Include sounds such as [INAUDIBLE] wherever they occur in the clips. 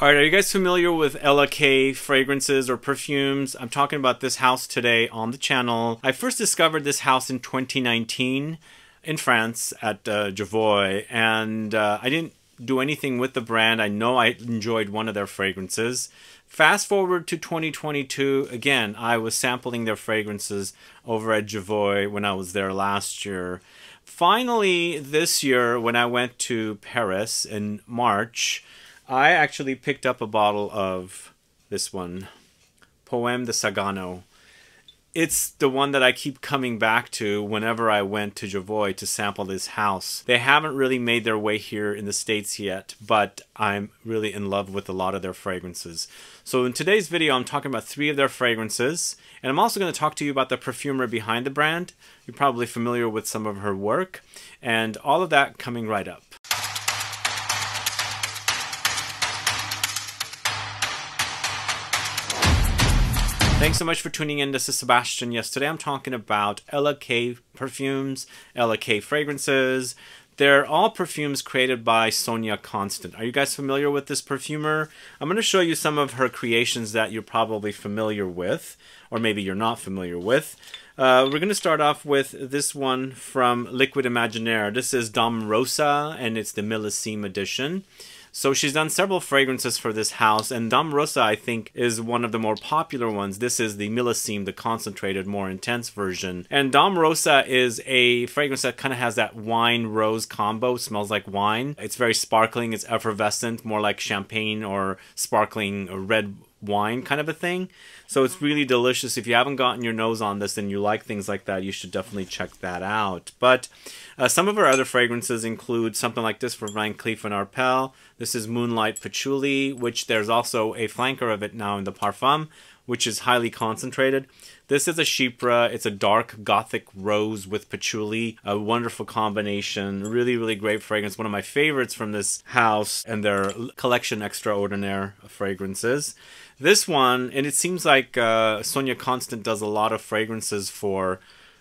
All right, are you guys familiar with LK fragrances or perfumes? I'm talking about this house today on the channel. I first discovered this house in 2019 in France at uh, Javoy, and uh, I didn't do anything with the brand. I know I enjoyed one of their fragrances. Fast forward to 2022, again, I was sampling their fragrances over at Javoy when I was there last year. Finally, this year, when I went to Paris in March, I actually picked up a bottle of this one, Poem de Sagano. It's the one that I keep coming back to whenever I went to Javoy to sample this house. They haven't really made their way here in the States yet, but I'm really in love with a lot of their fragrances. So in today's video, I'm talking about three of their fragrances, and I'm also going to talk to you about the perfumer behind the brand. You're probably familiar with some of her work, and all of that coming right up. Thanks so much for tuning in. This is Sebastian. Yes, today I'm talking about Ella K perfumes, Ella K fragrances. They're all perfumes created by Sonia Constant. Are you guys familiar with this perfumer? I'm going to show you some of her creations that you're probably familiar with, or maybe you're not familiar with. Uh, we're going to start off with this one from Liquid Imaginaire. This is Dom Rosa, and it's the Millesime edition. So she's done several fragrances for this house, and Dom Rosa, I think, is one of the more popular ones. This is the Millesime, the concentrated, more intense version. And Dom Rosa is a fragrance that kind of has that wine-rose combo, smells like wine. It's very sparkling, it's effervescent, more like champagne or sparkling red wine kind of a thing. So it's really delicious. If you haven't gotten your nose on this and you like things like that, you should definitely check that out. But uh, some of our other fragrances include something like this from Van Cleef & Arpels. This is Moonlight Patchouli, which there's also a flanker of it now in the Parfum, which is highly concentrated. This is a Shepra. It's a dark gothic rose with patchouli. A wonderful combination. Really, really great fragrance. One of my favorites from this house and their collection extraordinaire fragrances. This one, and it seems like uh, Sonia Constant does a lot of fragrances for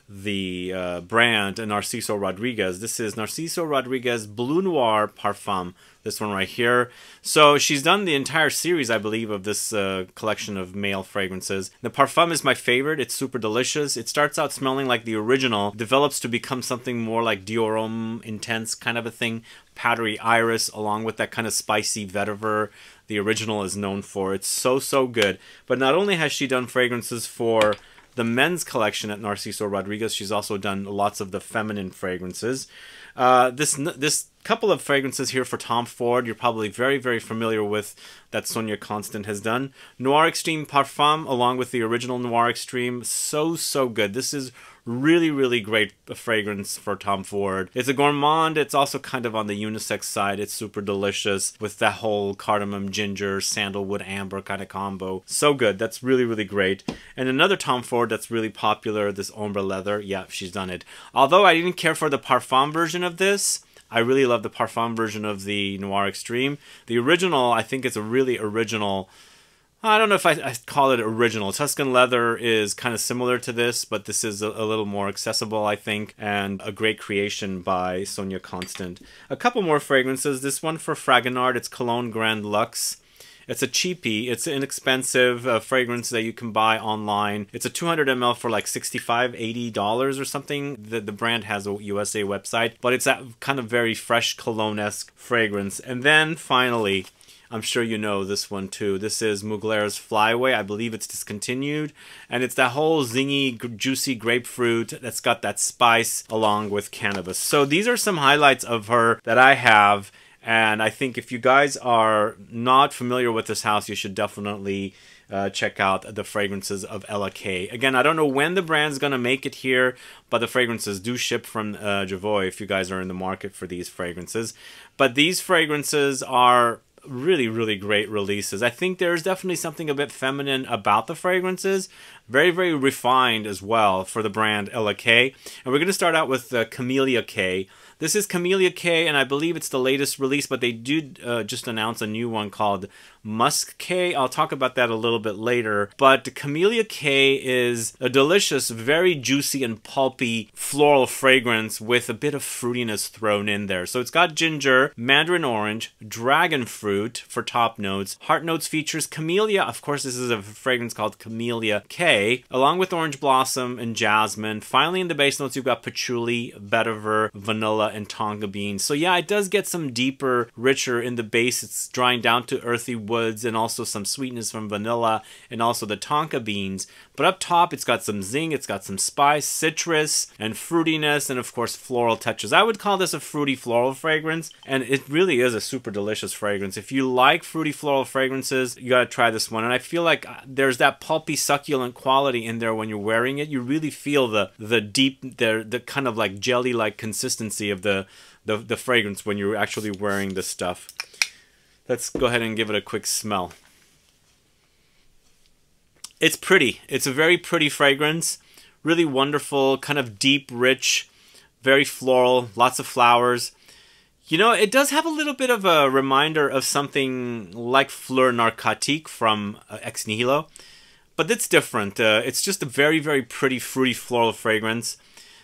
the uh, brand Narciso Rodriguez. This is Narciso Rodriguez Blue Noir Parfum, this one right here. So she's done the entire series, I believe, of this uh, collection of male fragrances. The Parfum is my favorite. It's super delicious. It starts out smelling like the original, develops to become something more like Diorum intense kind of a thing, powdery iris along with that kind of spicy vetiver the original is known for. It's so, so good. But not only has she done fragrances for the men's collection at Narciso Rodriguez. She's also done lots of the feminine fragrances. Uh, this this couple of fragrances here for Tom Ford. You're probably very, very familiar with that Sonia Constant has done. Noir Extreme Parfum, along with the original Noir Extreme. So, so good. This is really, really great fragrance for Tom Ford. It's a gourmand. It's also kind of on the unisex side. It's super delicious with that whole cardamom, ginger, sandalwood, amber kind of combo. So good. That's really, really great. And another Tom Ford that's really popular, this ombre leather. Yeah, she's done it. Although I didn't care for the parfum version of this, I really love the Parfum version of the Noir Extreme. The original, I think it's a really original. I don't know if I, I call it original. Tuscan leather is kind of similar to this, but this is a, a, little more accessible, I think, and a great creation by Sonia Constant. A couple more fragrances. This one for Fragonard, it's Cologne Grand Luxe. It's a cheapie. It's an inexpensive uh, fragrance that you can buy online. It's a 200 ml for like $65, $80 or something. The, the brand has a USA website, but it's that kind of very fresh cologne-esque fragrance. And then finally, I'm sure you know this one too. This is Mugler's Flyway. I believe it's discontinued. And it's that whole zingy, juicy grapefruit that's got that spice along with cannabis. So these are some highlights of her that I have. And I think if you guys are not familiar with this house, you should definitely uh, check out the fragrances of Ella K. Again, I don't know when the brand's going to make it here, but the fragrances do ship from uh, Javoy if you guys are in the market for these fragrances. But these fragrances are really, really great releases. I think there's definitely something a bit feminine about the fragrances, very, very refined as well for the brand Ella K. And we're going to start out with the uh, Camellia K. This is Camellia K, and I believe it's the latest release, but they did uh, just announce a new one called Musk K. I'll talk about that a little bit later. But Camellia K is a delicious, very juicy and pulpy floral fragrance with a bit of fruitiness thrown in there. So it's got ginger, mandarin orange, dragon fruit for top notes. Heart notes features camellia. Of course, this is a fragrance called Camellia K along with Orange Blossom and Jasmine. Finally, in the base notes, you've got patchouli, vetiver, vanilla, and tonga beans. So yeah, it does get some deeper, richer in the base. It's drying down to earthy woods and also some sweetness from vanilla and also the tonka beans. But up top, it's got some zing, it's got some spice, citrus, and fruitiness, and of course, floral touches. I would call this a fruity floral fragrance, and it really is a super delicious fragrance. If you like fruity floral fragrances, you gotta try this one. And I feel like uh, there's that pulpy, succulent quality quality in there when you're wearing it. You really feel the the deep the the kind of like jelly like consistency of the, the the fragrance when you're actually wearing the stuff. Let's go ahead and give it a quick smell. It's pretty. It's a very pretty fragrance. Really wonderful, kind of deep, rich, very floral, lots of flowers. You know, it does have a little bit of a reminder of something like Fleur Narcotique from uh, Ex Nihilo but it's different. Uh, it's just a very, very pretty fruity floral fragrance.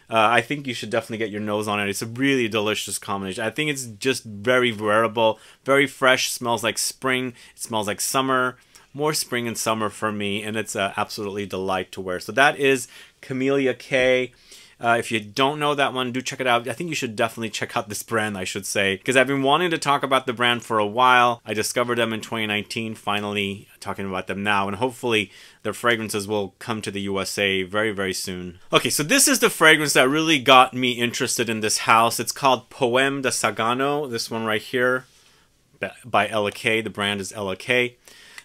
Uh, I think you should definitely get your nose on it. It's a really delicious combination. I think it's just very wearable, very fresh. Smells like spring. It smells like summer. More spring and summer for me, and it's uh, absolutely delight to wear. So that is Camellia K. Uh, if you don't know that one, do check it out. I think you should definitely check out this brand, I should say, because I've been wanting to talk about the brand for a while. I discovered them in 2019, finally talking about them now, and hopefully their fragrances will come to the USA very, very soon. Okay, so this is the fragrance that really got me interested in this house. It's called Poem de Sagano, this one right here by LK. The brand is LK.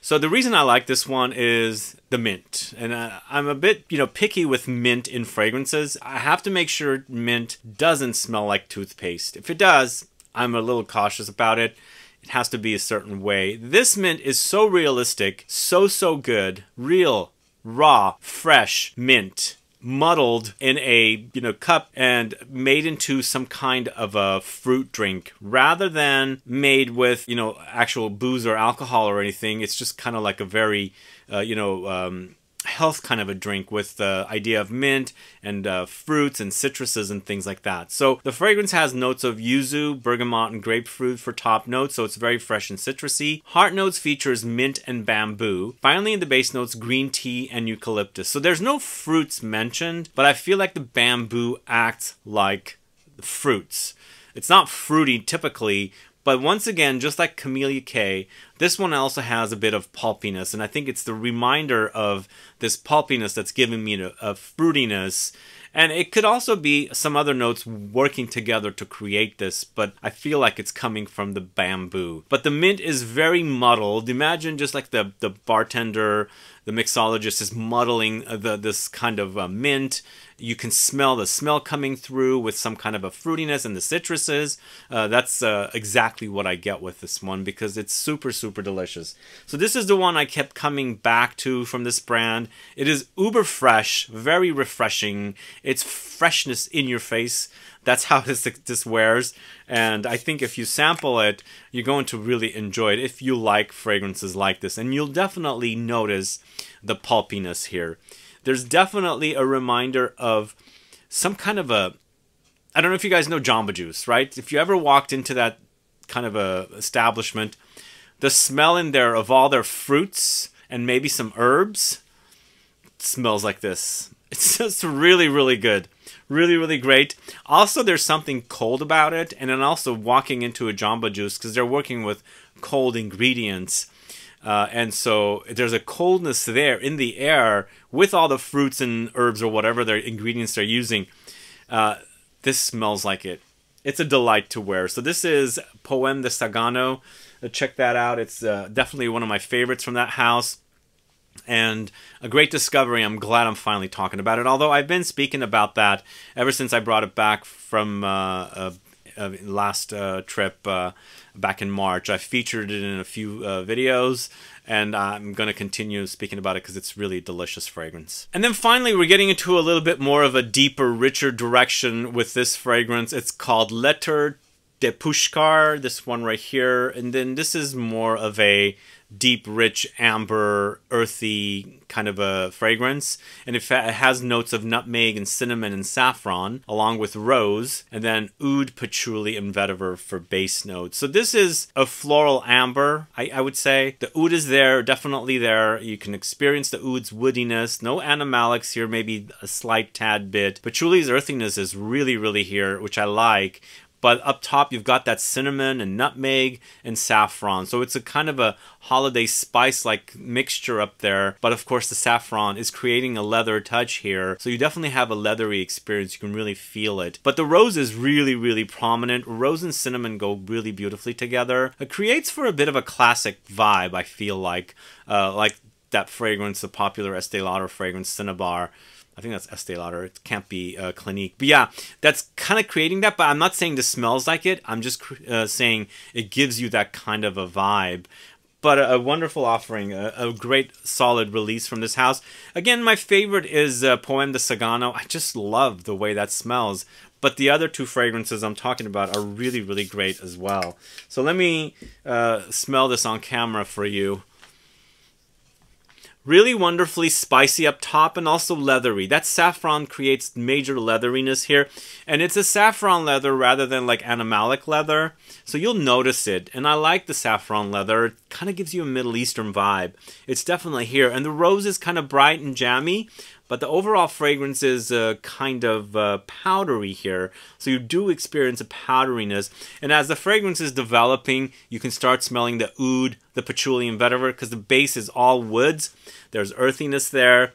So the reason I like this one is the mint, and I, am a bit you know picky with mint in fragrances. I have to make sure mint doesn't smell like toothpaste. If it does, I'm a little cautious about it. It has to be a certain way. This mint is so realistic, so so good, real, raw, fresh mint muddled in a you know cup and made into some kind of a fruit drink rather than made with you know actual booze or alcohol or anything it's just kind of like a very uh, you know um, health kind of a drink with the idea of mint and uh, fruits and citruses and things like that. So the fragrance has notes of yuzu, bergamot, and grapefruit for top notes, so it's very fresh and citrusy. Heart notes features mint and bamboo. Finally, in the base notes, green tea and eucalyptus. So there's no fruits mentioned, but I feel like the bamboo acts like fruits. It's not fruity typically, but once again, just like Camellia K, this one also has a bit of pulpiness, and I think it's the reminder of this pulpiness that's giving me a, a fruitiness. And it could also be some other notes working together to create this, but I feel like it's coming from the bamboo. But the mint is very muddled. Imagine just like the, the bartender the mixologist is muddling uh, the, this kind of uh, mint. You can smell the smell coming through with some kind of a fruitiness and the citruses. Uh, that's uh, exactly what I get with this one because it's super, super delicious. So this is the one I kept coming back to from this brand. It is uber fresh, very refreshing. It's freshness in your face that's how this this wears and i think if you sample it you're going to really enjoy it if you like fragrances like this and you'll definitely notice the pulpiness here there's definitely a reminder of some kind of a i don't know if you guys know jamba juice right if you ever walked into that kind of a establishment the smell in there of all their fruits and maybe some herbs smells like this [LAUGHS] it's just really really good Really, really great. Also, there's something cold about it, and then also walking into a Jamba Juice because they're working with cold ingredients. Uh, and so there's a coldness there in the air with all the fruits and herbs or whatever their ingredients they're using. Uh, this smells like it. It's a delight to wear. So this is Poem de Sagano. Uh, check that out. It's uh, definitely one of my favorites from that house and a great discovery. I'm glad I'm finally talking about it. Although I've been speaking about that ever since I brought it back from uh, uh, uh last uh, trip uh, back in March. I featured it in a few videos, and I'm going to continue speaking about it because it's really a delicious fragrance. And then finally, we're getting into a little bit more of a deeper, richer direction with this fragrance. It's called Letter de Pushkar, this one right here. And then this is more of a deep, rich, amber, earthy kind of a fragrance. And it has notes of nutmeg and cinnamon and saffron, along with rose, and then oud, patchouli, and vetiver for base notes. So this is a floral amber, I, I would say. The oud is there, definitely there. You can experience the oud's woodiness. No animalics here, maybe a slight tad bit. Patchouli's earthiness is really, really here, which I like but up top you've got that cinnamon and nutmeg and saffron. So it's a kind of a holiday spice like mixture up there. But of course the saffron is creating a leather touch here. So you definitely have a leathery experience. You can really feel it. But the rose is really, really prominent. Rose and cinnamon go really beautifully together. It creates for a bit of a classic vibe, I feel like. Uh, like that fragrance, the popular Estee Lauder fragrance, Cinnabar. I think that's Estee Lauder. It can't be uh, Clinique. But yeah, that's kind of creating that. But I'm not saying this smells like it. I'm just uh, saying it gives you that kind of a vibe. But a, a wonderful offering, a, a, great solid release from this house. Again, my favorite is uh, Poem de Sagano. I just love the way that smells. But the other two fragrances I'm talking about are really, really great as well. So let me uh, smell this on camera for you really wonderfully spicy up top and also leathery. That saffron creates major leatheriness here. And it's a saffron leather rather than like animalic leather. So you'll notice it. And I like the saffron leather. It kind of gives you a Middle Eastern vibe. It's definitely here. And the rose is kind of bright and jammy, but the overall fragrance is uh, kind of uh, powdery here. So you do experience a powderiness. And as the fragrance is developing, you can start smelling the oud, the patchouli and vetiver because the base is all woods. There's earthiness there.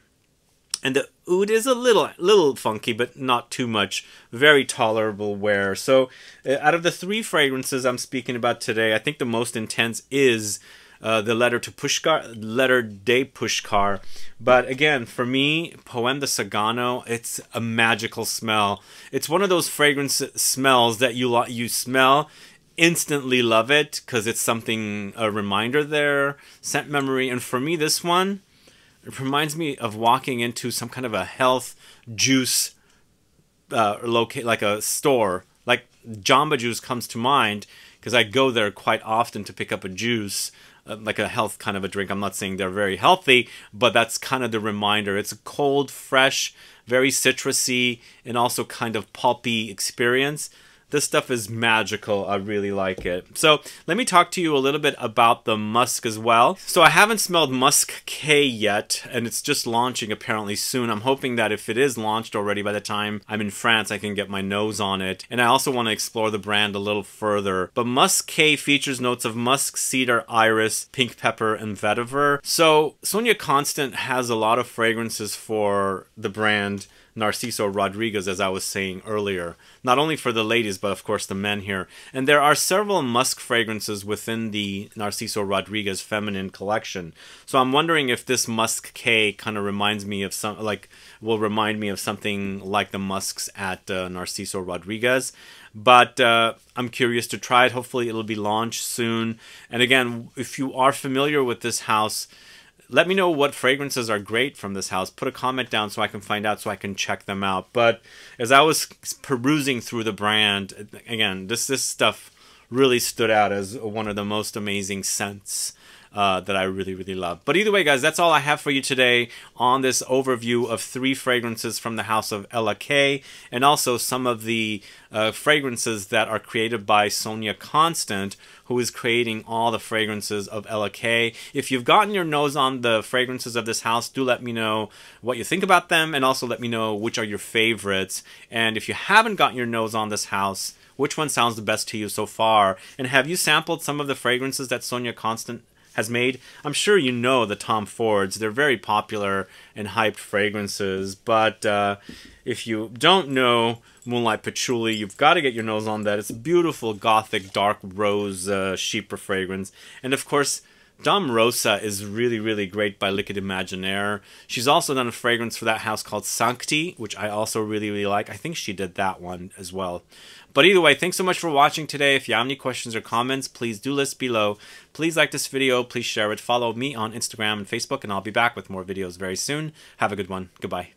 And the oud is a little little funky, but not too much. Very tolerable wear. So uh, out of the three fragrances I'm speaking about today, I think the most intense is uh, the letter to Pushkar, letter de Pushkar. But again, for me, Poem de Sagano, it's a magical smell. It's one of those fragrance smells that you you smell instantly love it because it's something a reminder there scent memory and for me this one it reminds me of walking into some kind of a health juice uh, locate like a store like jamba juice comes to mind because i go there quite often to pick up a juice like a health kind of a drink. I'm not saying they're very healthy, but that's kind of the reminder. It's a cold, fresh, very citrusy, and also kind of pulpy experience. This stuff is magical. I really like it. So let me talk to you a little bit about the musk as well. So I haven't smelled Musk K yet, and it's just launching apparently soon. I'm hoping that if it is launched already by the time I'm in France, I can get my nose on it. And I also want to explore the brand a little further. But Musk K features notes of musk, cedar, iris, pink pepper, and vetiver. So Sonia Constant has a lot of fragrances for the brand. Narciso Rodriguez, as I was saying earlier, not only for the ladies, but of course the men here. And there are several musk fragrances within the Narciso Rodriguez feminine collection. So I'm wondering if this musk K kind of reminds me of some, like, will remind me of something like the musks at uh, Narciso Rodriguez. But uh, I'm curious to try it. Hopefully, it'll be launched soon. And again, if you are familiar with this house, let me know what fragrances are great from this house. Put a comment down so I can find out so I can check them out. But as I was perusing through the brand, again, this this stuff really stood out as one of the most amazing scents uh, that I really, really love. But either way, guys, that's all I have for you today on this overview of three fragrances from the house of Ella K, and also some of the uh, fragrances that are created by Sonia Constant, who is creating all the fragrances of Ella K. If you've gotten your nose on the fragrances of this house, do let me know what you think about them, and also let me know which are your favorites. And if you haven't gotten your nose on this house, which one sounds the best to you so far? And have you sampled some of the fragrances that Sonia Constant has made. I'm sure you know the Tom Fords. They're very popular and hyped fragrances, but uh, if you don't know Moonlight Patchouli, you've got to get your nose on that. It's a beautiful gothic dark rose uh, sheep fragrance. And of course, Dom Rosa is really, really great by Liquid Imaginaire. She's also done a fragrance for that house called Sancti, which I also really, really like. I think she did that one as well. But either way, thanks so much for watching today. If you have any questions or comments, please do list below. Please like this video. Please share it. Follow me on Instagram and Facebook, and I'll be back with more videos very soon. Have a good one. Goodbye.